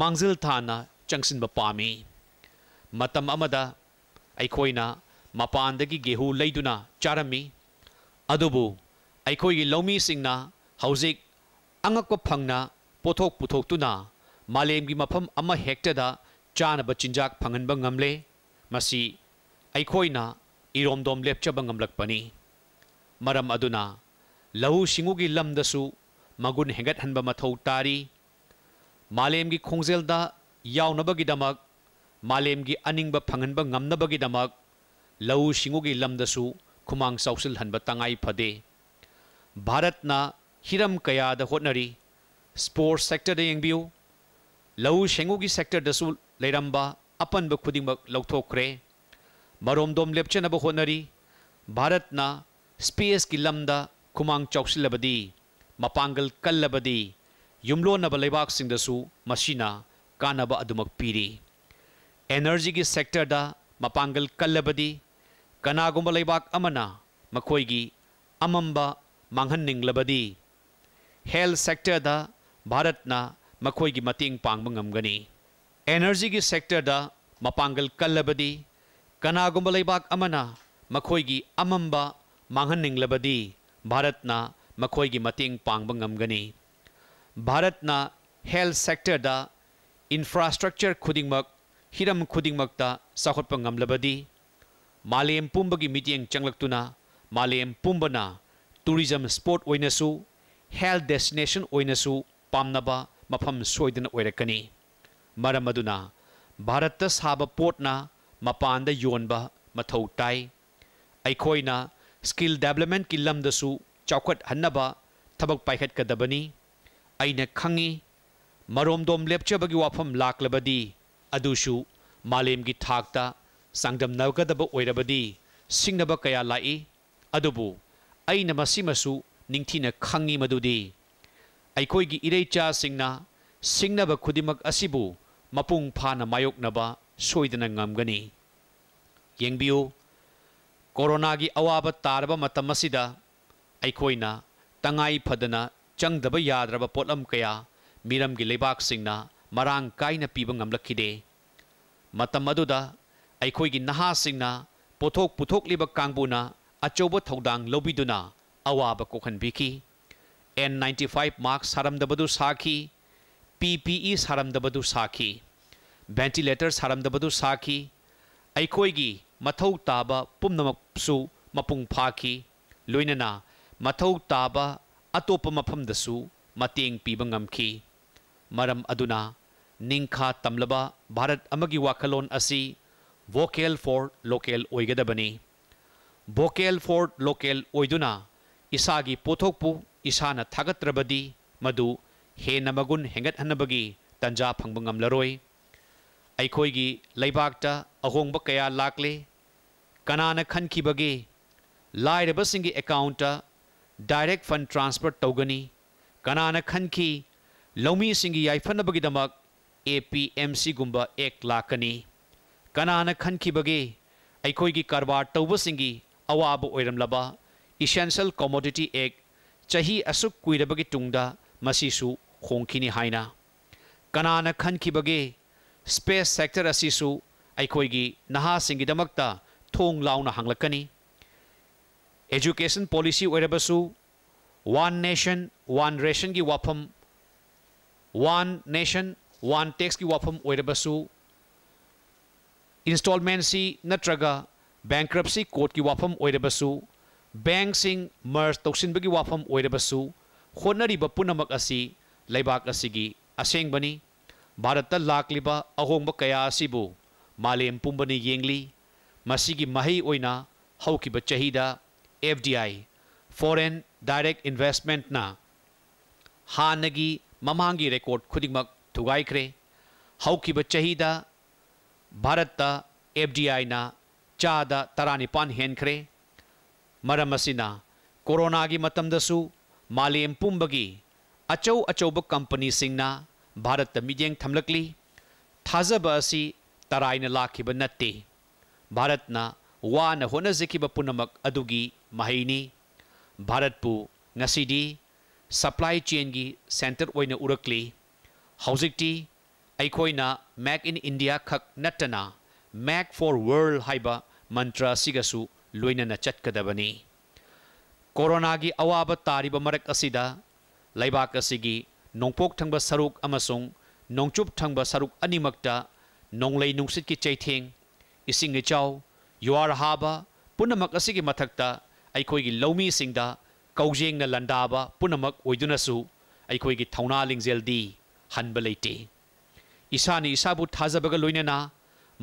ꯃꯥꯡꯖꯤꯜ ꯊꯥꯅ ꯆꯪꯁꯤꯟꯕ ꯄꯥꯝꯃꯤ ꯃꯇꯝ ꯑꯃꯗ ꯑꯩꯈꯣꯏꯅ ꯃꯄꯥꯟꯗꯒꯤ ꯒꯦꯍꯨ ꯂꯩꯗꯨꯅ ꯆꯥꯔꯝꯃꯤ ꯑꯗꯨꯕꯨ ꯑꯩꯈꯣꯏꯒꯤ ꯂꯧꯃꯤꯁꯤꯡꯅ ꯍꯧꯖꯤꯛ ꯑꯉꯛꯄ ꯐꯪꯅ ꯄꯣꯊꯣꯛ ꯄꯨꯊꯣꯛꯇꯨꯅ मालेम की मफम अमा हेक्टदा चानब चिंजाक फंगनब ngamle masi aikhoina iromdom lepchaba ngamlakpani maram aduna lahu singu gi lamdasu magun hengat hanba mathau tari malem gi khongzelda yawnaba gi damak malem gi aningba phanganba ngamnaba gi damak lahu singu gi lamdasu khumang sausil hanba tangai phade Bharat ना हिरम कयाद होनरी स्पोर्ट्स सेक्टर यंगबियो ꯂꯧꯎ ꯁꯤꯡꯎꯒꯤ ꯁꯦꯛꯇꯔꯗꯁꯨ ꯂꯩꯔꯝꯕ ꯑꯄꯟꯕ ꯈꯨꯗꯤꯡꯃꯛ ꯂꯧꯊꯣꯛꯈ꯭ꯔꯦ ꯃꯔꯣꯝꯗꯣꯝ ꯂꯦꯞꯆꯅꯕ ꯍꯣꯠꯅꯔꯤ ꯚꯥꯔꯠꯅ ꯁ꯭ꯄꯦꯁꯀꯤ ꯂꯝꯗ ꯈꯨꯃꯥꯡ ꯆꯥꯎꯁꯤꯜꯂꯕꯗꯤ ꯃꯄꯥꯡꯒꯜ ꯀꯜꯂꯕꯗꯤ ꯌꯨꯝꯂꯣꯟꯅꯕ ꯂꯩꯕꯥꯛꯁꯤꯡꯗꯁꯨ ꯃꯁꯤꯅ ꯀꯥꯟꯅꯕ ꯑꯗꯨꯃꯛ ꯄꯤꯔꯤ ꯑꯦꯅꯔꯖꯤꯒꯤ ꯁꯦꯛꯇꯔꯗ ꯃꯄꯥꯡꯒꯜ ꯀꯜꯂꯕꯗꯤ ꯀꯅꯥꯒꯨꯝꯕ ꯂꯩꯕꯥꯛ ꯑꯃꯅ ꯃꯈꯣꯏꯒꯤ ꯑꯃꯝꯕ ꯃꯥꯡꯍꯟꯅꯤꯡꯂꯕꯗꯤ ꯍꯦꯜꯊ ꯁꯦꯛꯇꯔꯗ ꯚꯥꯔꯠꯅ मखोय की मतंग एनर्जी की सेक्टर द मपांगल कलबदी कनागुम लेबाक अमना मखोय भारत ना मखोय की मतंग भारत ना हेल्थ सेक्टर इंफ्रास्ट्रक्चर खुद मक हिरम खुदिंग मक ता की मितियंग चंगलक्तुना मालेम पुंबना टूरिज्म स्पोर्ट ओइनसु हेल्थ डेस्टिनेशन ओइनसु मफम सोदन ओरकनी भारत साब पोटना मपान योब मौ टाई स्किल डेवलपमेंट की लमदू चौखटनब थब पाखटनी खी मरमदों लेपच्ब की वफम लाबी मालेम की थाकता चादमगदी कया लाई अब खी मदुदी ꯑꯩꯈꯣꯏꯒꯤ ꯏꯔꯩꯆꯥꯁꯤꯡꯅ ꯁꯤꯡꯅꯕ ꯈꯨꯗꯤꯡꯃꯛ ꯑꯁꯤꯕꯨ ꯃꯄꯨꯡ ꯐꯥꯅ ꯃꯥꯌꯣꯛꯅꯕ ꯁꯣꯏꯗꯅ ꯉꯝꯒꯅꯤ ꯌꯦꯡꯕꯤꯌꯨ ꯀꯣꯔꯣꯅꯥꯒꯤ ꯑꯋꯥꯕ ꯇꯥꯔꯕ ꯃꯇꯝ ꯑꯁꯤꯗ ꯑꯩꯈꯣꯏꯅ ꯇꯉꯥꯏ ꯐꯗꯅ ꯆꯪꯗꯕ ꯌꯥꯗ꯭ꯔꯕ ꯄꯣꯠꯂꯝ ꯀꯌꯥ ꯃꯤꯔꯝꯒꯤ ꯂꯩꯕꯥꯛꯁꯤꯡꯅ ꯃꯔꯥꯡ ꯀꯥꯏꯅ ꯄꯤꯕ ꯉꯝꯂꯛꯈꯤꯗꯦ ꯃꯇꯝ ꯑꯗꯨꯗ ꯑꯩꯈꯣꯏꯒꯤ ꯅꯍꯥꯁꯤꯡꯅ ꯄꯣꯊꯣꯛ ꯄꯨꯊꯣꯛꯂꯤꯕ ꯀꯥꯡꯕꯨꯅ ꯑꯆꯧꯕ ꯊꯧꯗꯥꯡ ꯂꯧꯕꯤꯗꯨꯅ ꯑꯋꯥꯕ ꯀꯣꯛꯍꯟꯕꯤꯈꯤ एन नाइंटी फाइव मास्क सारमदबू साखी पी पी ई सारमदबू साखी भेंटीलेटर सारमदबू साखी अखोगी मौ ताब पुनमु मपंग फाखी लोनना मौ ताब अटोप मफमदू मत पीबी मरम निखा तमलब भारत वाखलों वोकल फॉर लोकल होगदबनी वोकल फॉर लोकल होना इसागी पोथोपू इसान थागत्रबदी मधु हे नमगुन हेंगत हनबगी तंजा फंगबंगम लरोय अखोगी लेबागत अहोंगब कया लाकले कनान खनखिबगे लाइरब सिंगे अकाउंट डायरेक्ट फंड ट्रांसफर तौगनी कनान की लौमी सिंगे याइफनबगीदम एपीएमसी गुंब एक लाकनी कनान खनखिबगे अखोगी कारोबार तौब सिंगे अवाब ओरमलब इसेंशियल कमोडिटी एक्ट चाही असुक कुरब की मसीसु होंखिनी है कनाना खनखिबगे स्पेस सेक्टर अखोगी नहासिंगिदमक्ता थोंग लाउना हांगलकनी एजुकेशन पॉलिसी ओइरबसु वन नेशन वन रेशन की वाफम वन नेशन वन टेक्स की वाफम ओइरबसु इंस्टॉलमेंट सी नत्रगा बैंक्रप्सी कोर्ट की वाफम ओइरबसु बैंक मर्ज तौसनगी वाफम होनेबक असी असेंबनी भारत लाब अहोंब कयाबू मालम पुबने येली चाहद F D I foreign direct investment हागी ममांग रेकॉर्ड खुदाइरे चाहद भारत एफ डी आई ना चाद तरह निपान हेंखरें मरमसीना कोरोना की मतदू मालेम पुबी अचौ अचौब कंपनी भारत मेदें थमलि थाजब असी तरायन लाखब नाते भारत वोजीब पुनमी महनी भारतपुरी सप्लाई चेन की सेंटर उरक्ली मेक इन इंडिया खक नटना मेक फॉर वर्ल्ड है मंत्र ꯂꯣꯏꯅꯅ ꯆꯠꯀꯗꯕꯅꯤ ꯀꯣꯔꯣꯅꯥꯒꯤ ꯑꯋꯥꯕ ꯇꯥꯔꯤꯕ ꯃꯔꯛ ꯑꯁꯤꯗ ꯂꯩꯕꯥꯛ ꯑꯁꯤꯒꯤ ꯅꯣꯡꯄꯣꯛ ꯊꯪꯕ ꯁꯔꯨꯛ ꯑꯃꯁꯨꯡ ꯅꯣꯡꯆꯨꯞ ꯊꯪꯕ ꯁꯔꯨꯛ ꯑꯅꯤꯃꯛꯇ ꯅꯣꯡꯂꯩ ꯅꯨꯡꯁꯤꯠꯀꯤ ꯆꯩꯊꯦꯡ ꯏꯁꯤꯡ ꯏꯆꯥꯎ ꯌꯨꯍꯥꯔ ꯍꯥꯕ ꯄꯨꯝꯅꯃꯛ ꯑꯁꯤꯒꯤ ꯃꯊꯛꯇ ꯑꯩꯈꯣꯏꯒꯤ ꯂꯧꯃꯤꯁꯤꯡꯗ ꯀꯧꯖꯦꯡꯅ ꯂꯥꯟꯗꯥꯕ ꯄꯨꯝꯅꯃꯛ ꯑꯣꯏꯗꯨꯅꯁꯨ ꯑꯩꯈꯣꯏꯒꯤ ꯊꯧꯅꯥ ꯂꯤꯡꯖꯦꯜꯗꯤ ꯍꯟꯕ ꯂꯩꯇꯦ ꯏꯁꯥꯅ ꯏꯁꯥꯕꯨ ꯊꯥꯖꯕꯒ ꯂꯣꯏꯅꯅ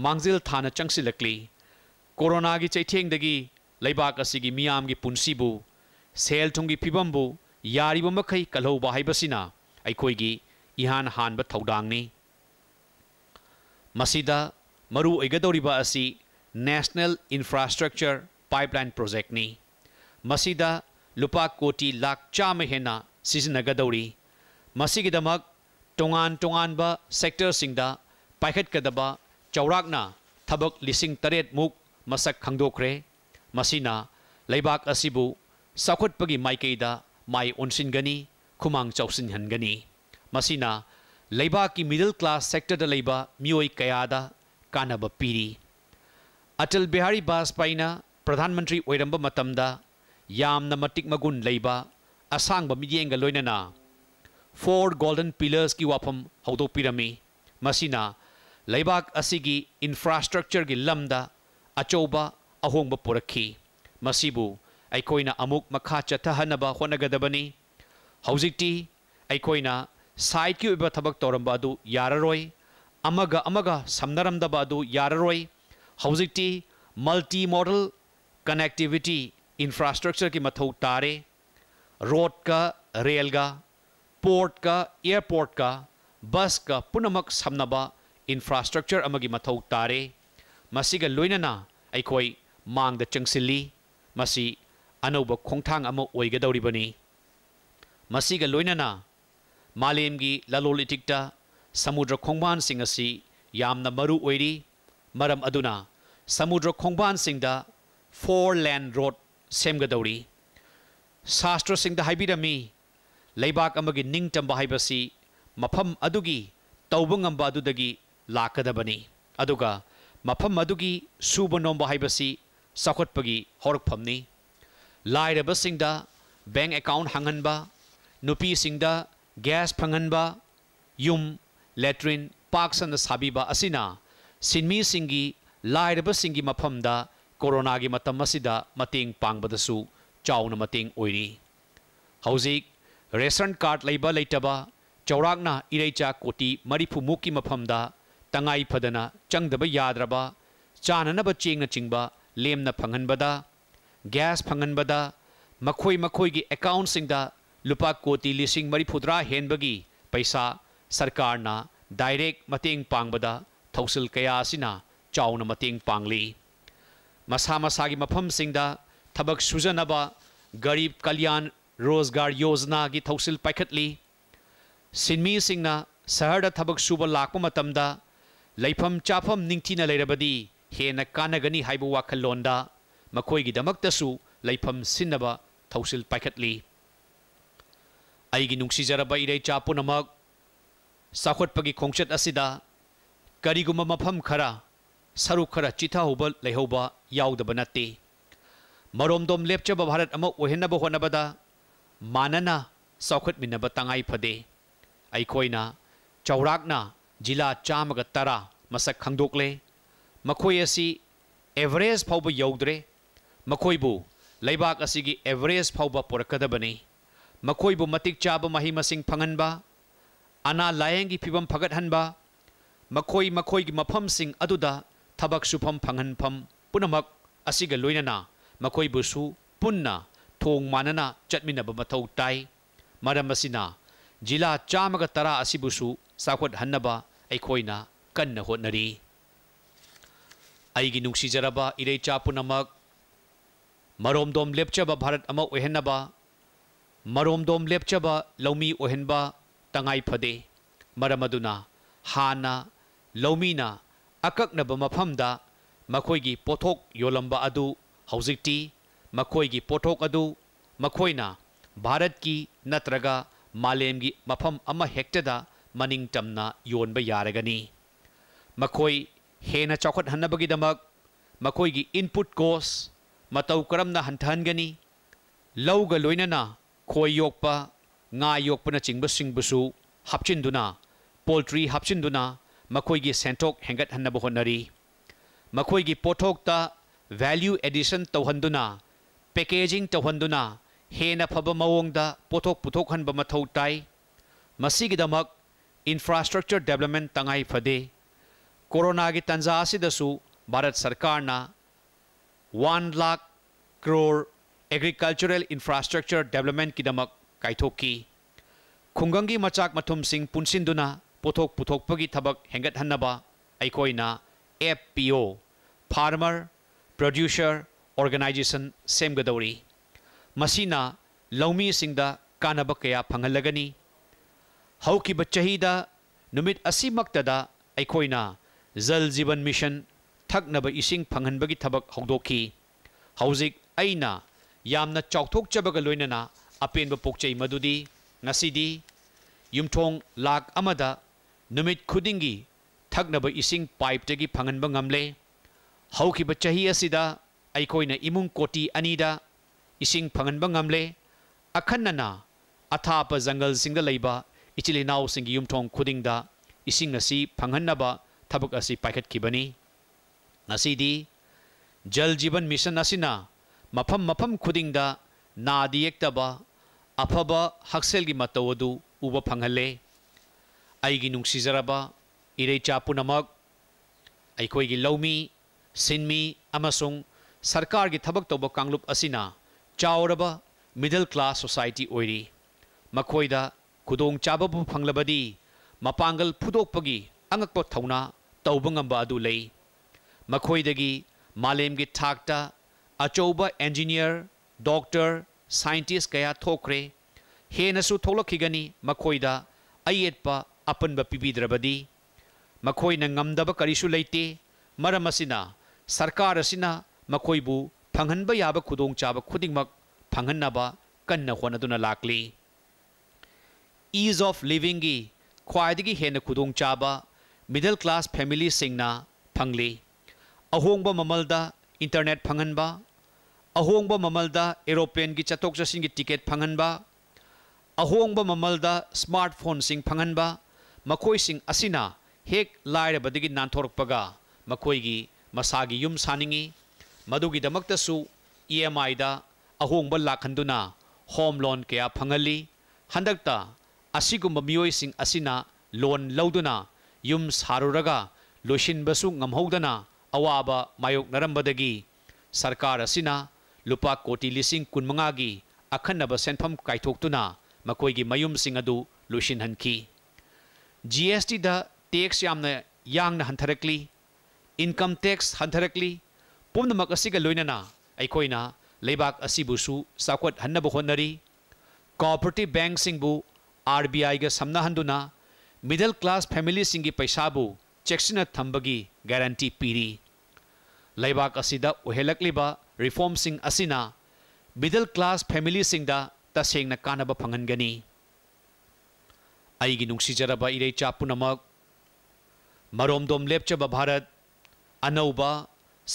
ꯃꯥꯡꯖꯤꯜ ꯊꯥꯅ ꯆꯪꯁꯤꯜꯂꯛꯂꯤ कोरोना की लेबाक सेल थी फिबमबु यारीब मखै कलहौबा इहान हाब थौदांगनी मसीदा नेशनल इंफ्रास्ट्रक्चर पाइपलाइन प्रोजेक्टनी कोटी लाख चाम हेना तोान मसीगीदमक सेक्टर सिंगदा पाइखटकदबा चौराकना थबक लिसिंग तरेट ꯃꯁꯛ ꯈꯪꯗꯣꯛꯈ꯭ꯔꯦ ꯃꯁꯤꯅ ꯂꯩꯕꯥꯛ ꯑꯁꯤꯕꯨ ꯆꯥꯎꯈꯠꯄꯒꯤ ꯃꯥꯏꯀꯩꯗ ꯃꯥꯏ ꯑꯣꯟꯁꯤꯟꯒꯅꯤ ꯈꯨꯃꯥꯡ ꯆꯥꯎꯁꯤꯟꯍꯟꯒꯅꯤ ꯃꯁꯤꯅ ꯂꯩꯕꯥꯛꯀꯤ ꯃꯤꯗꯜ ꯀ꯭ꯂꯥꯁ ꯁꯦꯛꯇꯔꯗ ꯂꯩꯕ ꯃꯤꯑꯣꯏ ꯀꯌꯥꯗ ꯀꯥꯟꯅꯕ ꯄꯤꯔꯤ ꯑꯇꯜ ꯕꯤꯍꯥꯔꯤ ꯕꯥꯖꯄꯥꯏꯅ ꯄ꯭ꯔꯙꯥꯟ ꯃꯟꯇ꯭ꯔꯤ ꯑꯣꯏꯔꯝꯕ ꯃꯇꯝꯗ ꯌꯥꯝꯅ ꯃꯇꯤꯛ ꯃꯒꯨꯟ ꯂꯩꯕ ꯑꯁꯥꯡꯕ ꯃꯤꯠꯌꯦꯡꯒ ꯂꯣꯏꯅꯅ ꯐꯣꯔ ꯒꯣꯜꯗꯟ ꯄꯤꯂꯔꯁꯀꯤ ꯋꯥꯐꯝ ꯍꯧꯗꯣꯛꯄꯤꯔꯝꯃꯤ ꯃꯁꯤꯅ ꯂꯩꯕꯥꯛ ꯑꯁꯤꯒꯤ ꯏꯟꯐ꯭ꯔꯥꯁꯇ꯭ꯔꯛꯆꯔꯒꯤ ꯂꯝꯗ अचौब अहोंग पुरखीबू अमुक मखा चथहनब होनगदी साइड की थबक तौरब अमग सब यारोजी मल्टी मोडल कनेक्टिविटी इंफ्रास्ट्रक्चर की मौ तारे रोड का रेल का पोर्ट का एयरपोर्ट का बस का पुनमक सब इंफ्रास्ट्रक्चर की मौ तारे लोनना ꯑꯩꯈꯣꯏ ꯃꯥꯡꯗ ꯆꯪꯁꯤꯜꯂꯤ ꯃꯁꯤ ꯑꯅꯧꯕ ꯈꯣꯡꯊꯥꯡ ꯑꯃ ꯑꯣꯏꯒꯗꯧꯔꯤꯕꯅꯤ ꯃꯁꯤꯒ ꯂꯣꯏꯅꯅ ꯃꯥꯂꯦꯝꯒꯤ ꯂꯂꯣꯜ ꯏꯇꯤꯛꯇ ꯁꯃꯨꯗ꯭ꯔ ꯈꯣꯡꯕꯥꯟꯁꯤꯡ ꯑꯁꯤ ꯌꯥꯝꯅ ꯃꯔꯨ ꯑꯣꯏꯔꯤ ꯃꯔꯝ ꯑꯗꯨꯅ ꯁꯃꯨꯗ꯭ꯔ ꯈꯣꯡꯕꯥꯟꯁꯤꯡꯗ ꯐꯣꯔ ꯂꯦꯟ ꯔꯣꯗ ꯁꯦꯝꯒꯗꯧꯔꯤ ꯁꯥꯁꯇ꯭ꯔꯁꯤꯡꯗ ꯍꯥꯏꯕꯤꯔꯝꯃꯤ ꯂꯩꯕꯥꯛ ꯑꯃꯒꯤ ꯅꯤꯡꯇꯝꯕ ꯍꯥꯏꯕꯁꯤ ꯃꯐꯝ ꯑꯗꯨꯒꯤ ꯇꯧꯕ ꯉꯝꯕ ꯑꯗꯨꯗꯒꯤ ꯂꯥꯛꯀꯗꯕꯅꯤ ꯑꯗꯨꯒ ಮಮ ಅೂಬ ನೊಂಬರಿ ಲೈಸಿಂಗ ಬೇ ಎಕಾ ಹಾಹಿದ ಗ್ಯಸ್ ಯೆಟ್ರಿನ್ ಪಾ ಸನ್ನು ಸಾಬ ಸಿನ್ ಲೈ ಮೌಮದೋ ಪುನಿ ಹೌದ ರೇಷನ್ ಕಾಡ್ಬ ಇರೈಚ ಕೋಟಿ ಮರಿಫುಮು ಮೌಮದ तंगाई फदना चंगदब याद्रबा चाननब चेंगन चिंगबा लेम फंगनबदा गैस फंगनबदा मखोई मखोई की अकाउंट सिंगदा लुपा कोटी लिसिंग मरीफुद्रा हेनबगी पैसा सरकार डायरेक्ट मतेंग थौसल थौसिल कयासिना चाउन पाली मसा मसा की मफम सिंह थबक सुजनबा गरीब कल्याण रोजगार योजना की थौसल पाखली सिनमी सिंगना शहर थबक सूब लाप ꯂꯩꯐꯝ ꯆꯥꯐꯝ ꯅꯤꯡꯊꯤꯅ ꯂꯩꯔꯕꯗꯤ ꯍꯦꯟꯅ ꯀꯥꯟꯅꯒꯅꯤ ꯍꯥꯏꯕ ꯋꯥꯈꯜꯂꯣꯟꯗ ꯃꯈꯣꯏꯒꯤꯗꯃꯛꯇꯁꯨ ꯂꯩꯐꯝ ꯁꯤꯟꯅꯕ ꯊꯧꯁꯤꯜ ꯄꯥꯏꯈꯠꯂꯤ ꯑꯩꯒꯤ ꯅꯨꯡꯁꯤꯖꯔꯕ ꯏꯔꯩꯆꯥ ꯄꯨꯝꯅꯃꯛ ꯆꯥꯎꯈꯠꯄꯒꯤ ꯈꯣꯡꯆꯠ ꯑꯁꯤꯗ ꯀꯔꯤꯒꯨꯝꯕ ꯃꯐꯝ ꯈꯔ ꯁꯔꯨꯛ ꯈꯔ ꯆꯤꯊꯍꯧꯕ ꯂꯩꯍꯧꯕ ꯌꯥꯎꯗꯕ ꯅꯠꯇꯦ ꯃꯔꯣꯝꯗꯣꯝ ꯂꯦꯞꯆꯕ ꯚꯥꯔꯠ ꯑꯃ ꯑꯣꯏꯍꯟꯅꯕ ꯍꯣꯠꯅꯕꯗ ꯃꯥꯟꯅꯅ ꯆꯥꯎꯈꯠꯃꯤꯟꯅꯕ ꯇꯉꯥꯏ ꯐꯗꯦ ꯑꯩꯈꯣꯏꯅ ꯆꯥꯎꯔꯥꯛꯅ जिला चाम तरह मसक खादोले एवरेज फाउब यौद्रे मईबूगी एवरेज फाउब पोरकदबू चाब मही मसी अना लाएंग फिवम फगटनब मफम सिंह सुफम फंगनफम पुनमक लोननाबू पुनः थों मानना चटमीब मौ तरम जिला चाम तरह चाखोह कन्न हटनरी नुसीजब इरेचा पुनमक मरोमदोम लेपचब भारत मरोमदोम लेपचब लौमी ओहब तंगाइफदे मरम हाँ लौमी अकक्नब मफम की पोथो योलब अजिटी पोथोना भारत की नत्रगा की मफम मनिंग तमना योन यागनी हेन चौखटनबगी इनपुट कोस मत करम हंथनगनी लोनना खोय योप ना योप चिंबू हापचिंदुना पोल्ट्री हापचिंदुना सेंटोक हेंगत हब हरी वैल्यू एडिशन तौहनना पेकेजिंग तौहनना हेन फब मौद पोथ पुथोहब मौ तईद इंफ्रास्ट्रक्चर डेवलपमेंट तंगाई फदे कोरोना की तंजा भारत सरकार one lakh crore agricultural infrastructure development की दमक खुग की मचाक मथुम सिंह पुनसिंदुना पोथोक पुथोकपगी थबक हेंगत हन्नबा अखोइना एफपीओ फार्मर प्रोड्यूसर ऑर्गेनाइजेशन सेमगदौरी लौमी सिंह कानब कया फंगलगनी चाहीद नुमित असीमक्तदा जल जीवन मिशन थकनब इसिंग फंगनब की थबक हौदोखी चौथोचना अपेंब पोच मदुदी युमथों लाख अमद नुमित खुदिंगी थकनब इसिंग पाइप तगी फंगनब गमले इमुंग कोटी अनीद इसिंग फंगनब गमले अखन्नना अथाप जंगल सिंग इचिल इनाउसिंग खुद खुदिंग इसिंग असी थबक असी जल जीवन मिशन असिना मफम मफम खुदिंग नादी अफब हक्सेल की मतौ अदु उब फंगहले ꯑꯩꯒꯤ ꯅꯨꯡꯁꯤꯖꯔꯕ ꯏꯔꯩꯆꯥ ꯄꯨꯝꯅꯃꯛ ꯑꯩꯈꯣꯏꯒꯤ ꯂꯧꯃꯤ ꯁꯤꯟꯃꯤ ꯑꯃꯁꯨꯡ ꯁꯔꯀꯥꯔꯒꯤ ꯊꯕꯛ ꯇꯧꯕ ꯀꯥꯡꯂꯨꯞ ꯑꯁꯤꯅ ꯆꯥꯎꯔꯕ ꯃꯤꯗꯜ ꯀ꯭ꯂꯥꯁ ꯈꯨꯗꯣꯡꯆꯥꯕꯕꯨ ꯐꯪꯂꯕꯗꯤ ꯃꯄꯥꯡꯒꯜ ꯐꯨꯗꯣꯛꯄꯒꯤ ꯑꯉꯛꯄ ꯊꯧꯅꯥ ꯇꯧꯕ ꯉꯝꯕ ꯑꯗꯨ ꯂꯩ ꯃꯈꯣꯏꯗꯒꯤ ꯃꯥꯂꯦꯝꯒꯤ ꯊꯥꯛꯇ ꯑꯆꯧꯕ ꯑꯦꯟꯖꯤꯅꯤꯌꯔ ꯗꯣꯛꯇꯔ ꯁꯥꯏꯟꯇꯤꯁ ꯀꯌꯥ ꯊꯣꯛꯈ꯭ꯔꯦ ꯍꯦꯟꯅꯁꯨ ꯊꯣꯛꯂꯛꯈꯤꯒꯅꯤ ꯃꯈꯣꯏꯗ ꯑꯌꯦꯠꯄ ꯑꯄꯟꯕ ꯄꯤꯕꯤꯗ꯭ꯔꯕꯗꯤ ꯃꯈꯣꯏꯅ ꯉꯝꯗꯕ ꯀꯔꯤꯁꯨ ꯂꯩꯇꯦ ꯃꯔꯝ ꯑꯁꯤꯅ ꯁꯔꯀꯥꯔ ꯑꯁꯤꯅ ꯃꯈꯣꯏꯕꯨ ꯐꯪꯍꯟꯕ ꯌꯥꯕ ꯈꯨꯗꯣꯡꯆꯥꯕ ꯈꯨꯗꯤꯡꯃꯛ ꯐꯪꯍꯟꯅꯕ ꯀꯟꯅ ꯍꯣꯠꯅꯗꯨꯅ ꯂꯥꯛꯂꯤ ईज ऑफ लिविंग की ख्वाइदगी हेन खुदचाब मिडल क्लास फैमिली सिंगना फंगली अहोंग ममलदा इंटरनेट फंगनबा अहोंब ममलदा एरोप्लेन की चतो चसिन की टिकेट फंगनबा अहोंब ममलदा स्मार्टफोन सिंग फंगनबा मखोय सिंग असिना हेक लायरबदगी नानथोरपगा मखोय की यू सानी सानिंगी मधुगीदमक्तसु ईएमआई अहोंब लाखना होम लोन क्या फंगली हंदक्ता मोयसिंग लोन लौदना युम सा लोशनबूदना अवाब मायोनरबी सरकार लुप कोटी लिंग कूनमी अखनब सेंफम कैथोना मयूमें लुशन जी एस टी देक्स हंथरक्ली इनकम टेक्स हंथरक्ली पुनमना चाकोट हों cooperative bank R B I सामना मिडल क्लास फैमिली की पैसा चेक्सीन थम्बगी गारंटी पीरी लेबाक उहेलक्लिब रिफॉर्म सिंग असिना मिडल क्लास फैमिली तसें तसेंगन कानब फंगनगनी ꯑꯩꯒꯤ ꯅꯨꯡꯁꯤꯖꯔꯕ ꯏꯔꯩꯆꯥ ꯄꯨꯝꯅꯃꯛ ꯃꯔꯣꯝꯗꯣꯝ ꯂꯦꯞꯆꯕ ꯚꯥꯔꯠ ꯑꯅꯧꯕ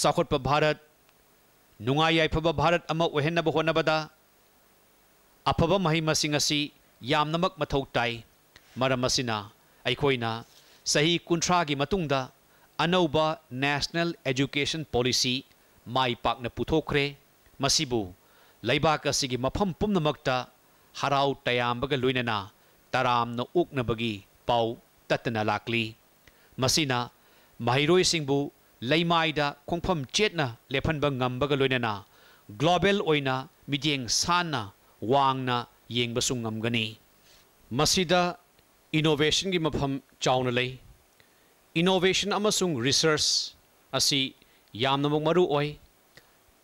ꯆꯥꯎꯈꯠꯄ भारत ꯅꯨꯡꯉꯥꯏ ꯌꯥꯏꯐꯕ अफब ꯑꯃ यामनमक मथौ ताई मरम असिना अखोइना सही कुंथ्रा की मतुंगदा अनौबा नेशनल एजुकेशन पॉलिसी माई पाकन पुथोखरे मसीबु लेबाक असिगी मफम पुम्नमकता हराव तयामबग लुइनना तरामन ओकनबगी पाउ ततना लाकली मसीना महिरोय सिंगबु लेमाइदा खोंफम चेतना लेफनब ngambag loinana global oina mideng यंगबसु गमगनी इनोवेशन की मफम चाउन ले इनोवेशन अमसुंग रिसर्च असी मरु ओय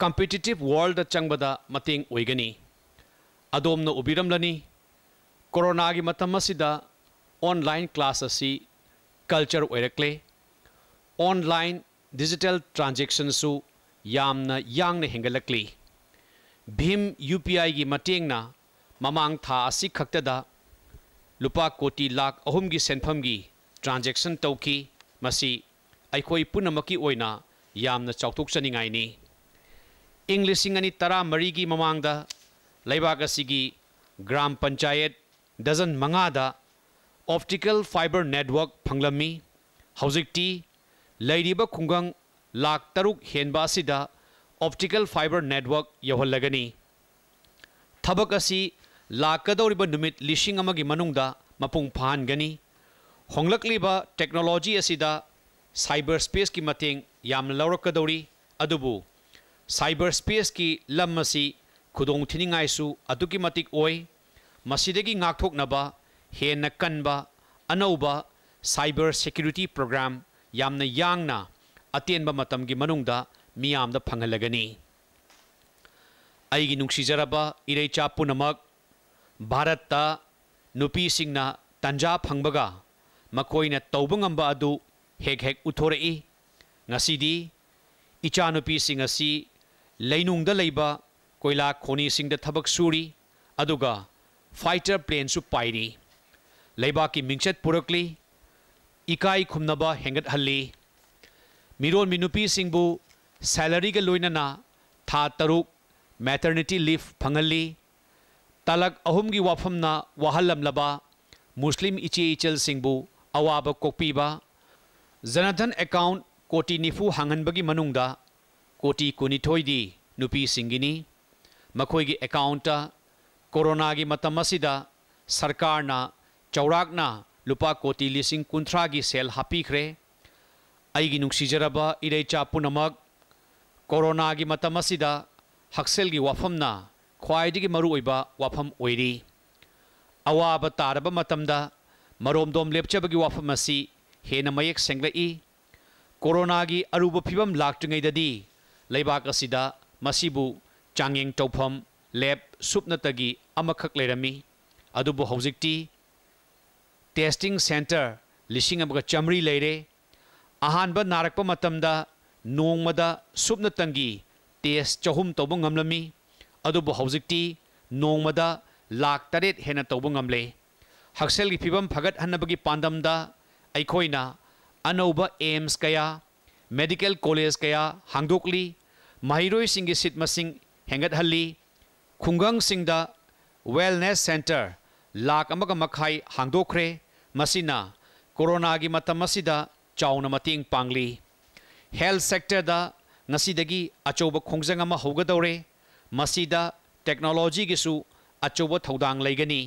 कम्पिटिटिव वर्ल्ड चंगबदा मतेंग उबीरमी कोरोना की मतम ऑनलाइन क्लास असी कलचर ओइरकले ऑनलाइन डिजिटल ट्रांजेक्शन सु यामना यांगने हेंगलकली भीम यूपीआई की मतेंगना ममांग था खतद लुपा कोटी लाख अहम की सेंफम की ट्रांजेक्शन तौकी पुनमी चौथोचनी इं लिंग तरमरी ममांगद ग्राम पंचायत दजन मंगाद ऑप्टिकल फाइबर नेटवर्क फंगलमी खुग लाख तरुक हेब ऑप्टिकल फाइबर नेटवर्क यौहलगनी थबक लाकदरीब लिशी मनुंग मपुंग फागनी होंगलब टेक्नोलॉजी स्पेस की मतें याम अदुबु स्पेस की लम खुदी मतिकोक हेन कनब अनौब सैबर सेक्युरीटी पोग्राम याम या अटेंब मियाम फंगलगनी इरेचा पुनमक Bharat नुपीसिंग तंजा फंगबगा मकोइन तौब ngamba adu hek hek uthorai ngasidi icha nupi sing asi leinung da leiba koila khoni sing da thabak suri aduga fighter plane su pairi leiba ki mingchet purakli ikai khumnaba hengat halli miron mi nupi sing bu salary ga loina na tha taruk maternity leave phangalli तलक अहम की वफम वहल्लब मुस्लिम इचे इचल अवाब कोपीब जनधन अकाउंट कोटी निफु हांग कोटी कुनीथोदी की मखोगी अकाउंट कोरोना की मतम सरकार चौराकना लुपा कोटी लिंग कुंथ्रा की सेल हापीख्रे इरेचा पुनमक कोरोना की मतम हक्सल की वफमना ꯈ꯭ꯋꯥꯏꯗꯒꯤ ꯃꯔꯨꯑꯣꯏꯕ ꯋꯥꯐꯝ ꯑꯣꯏꯔꯤ ꯑꯋꯥꯕ ꯇꯥꯔꯕ ꯃꯇꯝꯗ ꯃꯔꯣꯝꯗꯣꯝ ꯂꯦꯞꯆꯕꯒꯤ ꯋꯥꯐꯝ ꯑꯁꯤ ꯍꯦꯟꯅ ꯃꯌꯦꯛ ꯁꯦꯡꯂꯛꯏ ꯀꯣꯔꯣꯅꯥꯒꯤ ꯑꯔꯨꯕ ꯐꯤꯕꯝ ꯂꯥꯛꯇ꯭ꯔꯤꯉꯩꯗꯗꯤ ꯂꯩꯕꯥꯛ ꯑꯁꯤꯗ ꯃꯁꯤꯕꯨ ꯆꯥꯡꯌꯦꯡ ꯇꯧꯐꯝ ꯂꯦꯞ ꯁꯨꯞꯅꯇꯒꯤ ꯑꯃꯈꯛ ꯂꯩꯔꯝꯃꯤ ꯑꯗꯨꯕꯨ ꯍꯧꯖꯤꯛꯇꯤ ꯇꯦꯁꯇꯤꯡ ꯁꯦꯟꯇꯔ ꯂꯤꯁꯤꯡ ꯑꯃꯒ ꯆꯥꯝꯃꯔꯤ ꯂꯩꯔꯦ ꯑꯍꯥꯟꯕ ꯅꯥꯔꯛꯄ ꯃꯇꯝꯗ ꯅꯣꯡꯃꯗ ꯁꯨꯞꯅꯇꯪꯒꯤ ꯇꯦꯁ ꯆꯍꯨꯝ ꯇꯧꯕ ꯉꯝꯂꯝꯃꯤ अब होजी नोमद लाख तरह हेन तब तौले हक्सल की फिवम की पादमद अनौब एम्स क्या मेडिकल कॉलेज कया हादली महरों की सीट मसिंग हेंगी खुगंग वेलने सेंटर लाख हादोरे कोरोना की मतमसीद चौना पाली हेल्थ सेक्टर अचौब खोजें होगदौरें मसीद टेक्नोलॉजी की अचुब थोदी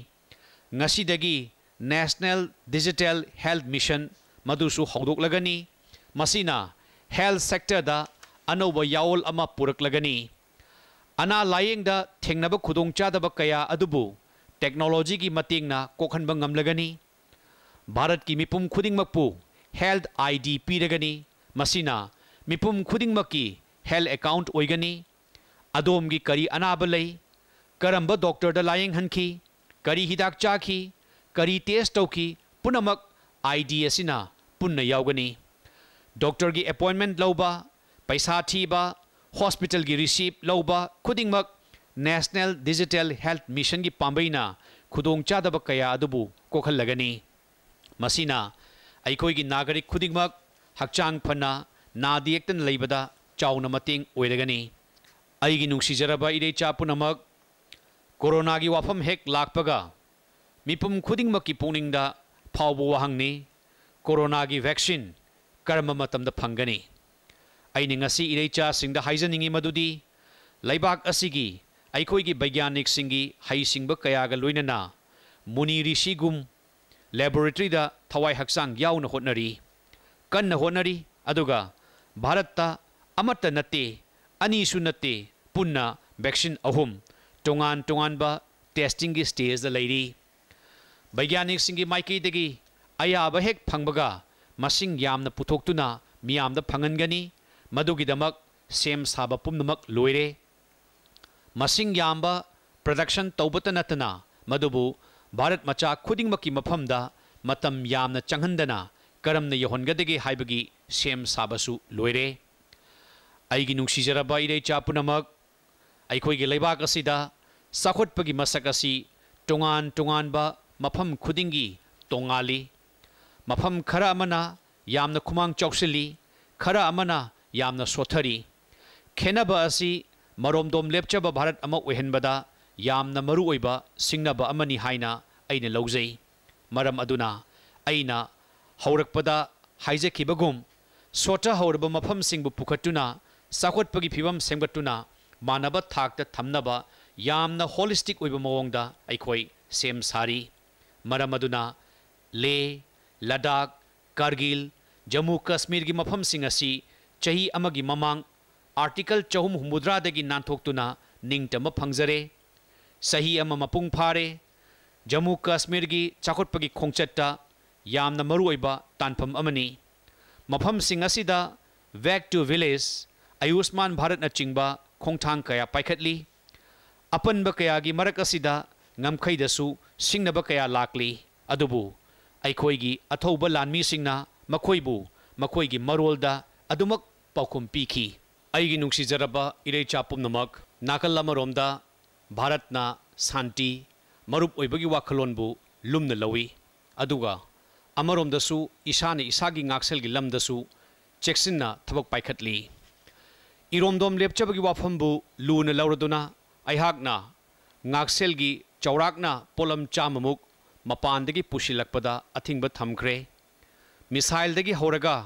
नेशनल डिजिटल हेल्थ मिशन मधुलगनी हेल्थ सेक्टरद अनौब यावल पुरलगनी अना लाएंगद थेब खुद कया टेक्नोलॉजी की मेना कौखब भारत की मपुम खुदू हेल्थ आई डी पीरगनी हेल्थ अकाउंट होगनी अदोमगी करी अनाब ले करम डॉक्टर लायें हनखी करी हिदाक की करी टेस्ट तौखी पुनमक आईडी असिना पुन्ना यावगनी डॉक्टर की अपॉइंटमेंट लौबा पैसा थीबा हॉस्पिटल की रिसीप लौबा खुदिंगमक नेशनल डिजिटल हेल्थ मिशन की पाबईना खुदों चादब कया अदुबु कोखलगनी मसीना अखोई नागरिक खुदिंगमक हकचांग फना नादी अगीब इले चापनमक कोरोना की वफम हेक लापग मीपुम खुद की पुनिंग फाब वहांगे कोरोना की वैक्सीन कर्म फंगनी इले चाजनी वैज्ञानिक हई सिंब क्या लोनना मुनी ऋषि गुम लेबोरेटरीद थवा हचा हरी कन्न हरी भारत नत्ते ꯑꯅꯤꯁꯨ ꯅꯠꯇꯦ ꯄꯨꯟꯅ ꯚꯦꯛꯁꯤꯟ ꯑꯍꯨꯝ ꯇꯣꯉꯥꯟ ꯇꯣꯉꯥꯟꯕ ꯇꯦꯁꯇꯤꯡꯒꯤ ꯁ꯭ꯇꯦꯖꯗ ꯂꯩꯔꯤ ꯕꯩꯒ꯭ꯌꯥꯅꯤꯛꯁꯤꯡꯒꯤ ꯃꯥꯏꯀꯩꯗꯒꯤ ꯑꯌꯥꯕ ꯍꯦꯛ ꯐꯪꯕꯒ ꯃꯁꯤꯡ ꯌꯥꯝꯅ ꯄꯨꯊꯣꯛꯇꯨꯅ ꯃꯤꯌꯥꯝꯗ ꯐꯪꯍꯟꯒꯅꯤ ꯃꯗꯨꯒꯤꯗꯃꯛ ꯁꯦꯝ ꯁꯥꯕ ꯄꯨꯝꯅꯃꯛ ꯂꯣꯏꯔꯦ ꯃꯁꯤꯡ ꯌꯥꯝꯕ ꯄ꯭ꯔꯗꯛꯁꯟ ꯇꯧꯕꯇ ꯅꯠꯇꯅ ꯃꯗꯨꯕꯨ ꯚꯥꯔꯠ ꯃꯆꯥ ꯈꯨꯗꯤꯡꯃꯛꯀꯤ ꯃꯐꯝꯗ ꯃꯇꯝ ꯌꯥꯝꯅ ꯆꯪꯍꯟꯗꯅ ꯀꯔꯝꯅ ꯌꯧꯍꯟꯒꯗꯒꯦ ꯍꯥꯏꯕꯒꯤ ꯁꯦꯝ ꯁꯥꯕꯁꯨ ꯂꯣꯏꯔꯦ ꯑꯩꯒꯤ ꯅꯨꯡꯁꯤꯖꯔꯕ ꯏꯔꯩꯆꯥ ꯄꯨꯝꯅꯃꯛ ꯑꯩꯈꯣꯏꯒꯤ ꯂꯩꯕꯥꯛ ꯑꯁꯤꯗ ꯆꯥꯎꯈꯠꯄꯒꯤ ꯃꯁꯛ ꯑꯁꯤ ꯇꯣꯉꯥꯟ ꯇꯣꯉꯥꯟꯕ ꯃꯐꯝ ꯈꯨꯗꯤꯡꯒꯤ ꯇꯣꯉꯥꯜꯂꯤ ꯃꯐꯝ ꯈꯔ ꯑꯃꯅ ꯌꯥꯝꯅ ꯈꯨꯃꯥꯡ ꯆꯥꯎꯁꯤꯜꯂꯤ ꯈꯔ ꯑꯃꯅ ꯌꯥꯝꯅ ꯁꯣꯊꯔꯤ ꯈꯦꯟꯅꯕ ꯑꯁꯤ ꯃꯔꯣꯝꯗꯣꯝ ꯂꯦꯞꯆꯕ ꯚꯥꯔꯠ ꯑꯃ ꯑꯣꯏꯍꯟꯕꯗ ꯌꯥꯝꯅ ꯃꯔꯨꯑꯣꯏꯕ ꯁꯤꯡꯅꯕ ꯑꯃꯅꯤ ꯍꯥꯏꯅ ꯑꯩꯅ ꯂꯧꯖꯩ ꯃꯔꯝ ꯑꯗꯨꯅ ꯑꯩꯅ ꯍꯧꯔꯛꯄꯗ ꯍꯥꯏꯖꯈꯤꯕꯒꯨꯝ ꯁꯣꯊꯍꯧꯔꯕ ꯃꯐꯝꯁꯤꯡꯕꯨ ꯄꯨꯈꯠꯇꯨꯅ सकोप की फिवम सेमगटना मानव थाद थम्ब होलिस्टिक मौदाई सेम सारी मरमदुना ले लडाख कारगिल जम्मू कश्मीर की मफम सिंह चही ममांग आर्टिकल चहुम हूद्रादी नाथोक्तना निम फे सही मपुंग फारे जम्मू कश्मीर की चाकोप की खोचट यानी मफम सिंह back to village Ayushman Bharat ಚಿಬಾ ಕ್ಯಾ ಪೈಕಲಿ ಅಪನ್ಬ ಕ್ಯಾಕ್ದೈದ ಕ್ಯಾ ಲಿನ್ನೋಲ್ದ ಪಾಖು ಪಿಶ ಇರೈಚ ಪೂನಮ ನಾಕಲ್ರ ಭಾರತ್ ಸಾಂತಿ ಒಬ್ಬೊಬ್ಬು ಲುನಿರೋದ್ನಸ ಚೆಸನ್ನ ತೀವಿ लेपचब की वाफमबु लून लौरदुना अहाकना नाक्सेलगी चौराकना पोलम चाममुक अथिब पुशिलकपदा मिसाइल थमखरे मिसाइलदगी होरगा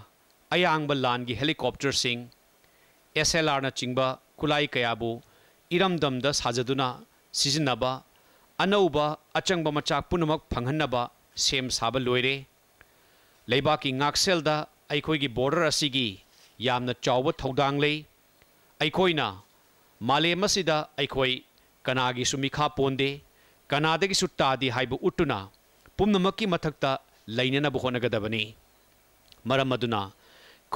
अयांगब लानगी हेलीकॉप्टर सिंह आर नचिंगब कुलाई कयाबु इरमदमद साजदना सिजनबा अनौबा अचंगब मचाक पुनमक फंगहनबा सेम साब लोयरे लेबा की अखोगी बॉर्डर असीगी यामना चौब थौदांग लई ꯑꯩꯈꯣꯏꯅ ꯃꯥꯂꯦꯝ ꯑꯁꯤꯗ ꯑꯩꯈꯣꯏ ꯀꯅꯥꯒꯤꯁꯨ ꯃꯤꯈꯥ ꯄꯣꯟꯗꯦ ꯀꯅꯥꯗꯒꯤꯁꯨ ꯇꯥꯗꯦ ꯍꯥꯏꯕ ꯎꯠꯇꯨꯅ ꯄꯨꯝꯅꯃꯛꯀꯤ ꯃꯊꯛꯇ ꯂꯩꯅꯅꯕ ꯍꯣꯠꯅꯒꯗꯕꯅꯤ ꯃꯔꯝ ꯑꯗꯨꯅ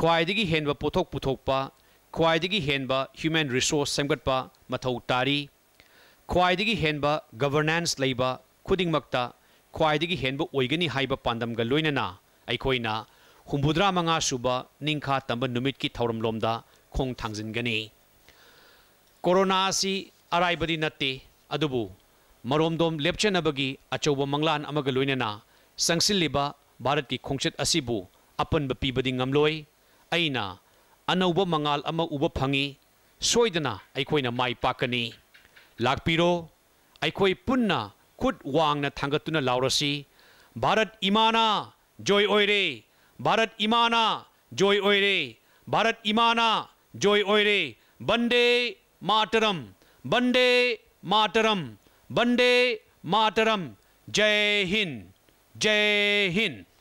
ꯈ꯭ꯋꯥꯏꯗꯒꯤ ꯍꯦꯟꯕ ꯄꯣꯠꯊꯣꯛ ꯄꯨꯊꯣꯛꯄ ꯈ꯭ꯋꯥꯏꯗꯒꯤ ꯍꯦꯟꯕ ꯍ꯭ꯌꯨꯃꯦꯟ ꯔꯤꯁꯣꯔꯁ ꯁꯦꯝꯒꯠꯄ ꯃꯊꯧ ꯇꯥꯔꯤ ꯈ꯭ꯋꯥꯏꯗꯒꯤ ꯍꯦꯟꯕ ꯒꯕꯔꯅꯦꯟꯁ ꯂꯩꯕ ꯈꯨꯗꯤꯡꯃꯛꯇ ꯈ꯭ꯋꯥꯏꯗꯒꯤ ꯍꯦꯟꯕ ꯑꯣꯏꯒꯅꯤ ꯍꯥꯏꯕ ꯄꯥꯟꯗꯝꯒ ꯂꯣꯏꯅꯅ ꯑꯩꯈꯣꯏꯅ ꯍꯨꯝꯐꯨꯗ꯭ꯔꯥ ꯃꯉꯥ ꯁꯨꯕ ꯅꯤꯡꯈꯥ ꯇꯝꯕ ꯅꯨꯃꯤꯠꯀꯤ ꯊꯧꯔꯝꯂꯣꯝꯗ ꯈꯣꯡ ꯊꯥꯡꯖꯤꯟꯒꯅꯤ ꯀꯣꯔꯣꯅꯥꯁꯤ ꯑꯔꯥꯏꯕꯗꯤ ꯅꯠꯇꯦ ꯑꯗꯨꯕꯨ ꯃꯔꯣꯝꯗꯣꯝ ꯂꯦꯞꯆꯅꯕꯒꯤ ꯑꯆꯧꯕ ꯃꯪꯂꯥꯟ ꯑꯃꯒ ꯂꯣꯏꯅꯅ ꯆꯪꯁꯤꯜꯂꯤꯕ ꯚꯥꯔꯠꯀꯤ ꯈꯣꯡꯆꯠ ꯑꯁꯤꯕꯨ ꯑꯄꯟꯕ ꯄꯤꯕꯗꯤ ꯉꯝꯂꯣꯏ ꯑꯩꯅ ꯑꯅꯧꯕ ꯃꯉꯥꯜ ꯑꯃ ꯎꯕ ꯐꯪꯉꯤ ꯁꯣꯏꯗꯅ ꯑꯩꯈꯣꯏꯅ ꯃꯥꯏ ꯄꯥꯛꯀꯅꯤ ꯂꯥꯛꯄꯤꯔꯣ ꯑꯩꯈꯣꯏ ꯄꯨꯟꯅ ꯈꯨꯠ ꯋꯥꯡꯅ ꯊꯥꯡꯒꯠꯇꯨꯅ ꯂꯥꯎꯔꯁꯤ ꯚꯥꯔꯠ ꯏꯃꯥꯅ ꯖꯣꯏ ꯑꯣꯏꯔꯦ ꯚꯥꯔꯠ ꯏꯃꯥꯅ ꯖꯣꯏ ꯑꯣꯏꯔꯦ ꯚꯥꯔꯠ ꯏꯃꯥꯅ जोय ओयरे बंडे मातरम बंडे मातरम बंडे मातरम जय हिंद जय हिंद